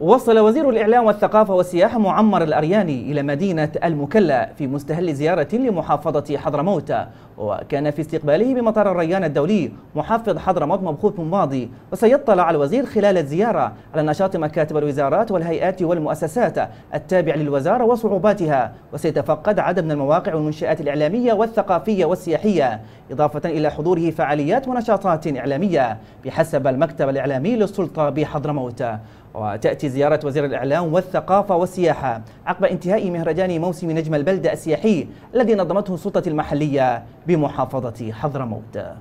وصل وزير الإعلام والثقافة والسياحة معمر الأرياني إلى مدينة المكلا في مستهل زيارة لمحافظة حضرموت وكان في استقباله بمطار الريان الدولي محافظ حضرموت مبخوث ماضي وسيطلع الوزير خلال الزيارة على نشاط مكاتب الوزارات والهيئات والمؤسسات التابعة للوزارة وصعوباتها وسيتفقد عدد من المواقع والمنشآت الإعلامية والثقافية والسياحية إضافة إلى حضوره فعاليات ونشاطات إعلامية بحسب المكتب الإعلامي للسلطة بحضرموت وتأتي زيارة وزير الإعلام والثقافة والسياحة عقب انتهاء مهرجان موسم نجم البلدة السياحي الذي نظمته السلطة المحلية بمحافظة حضرموت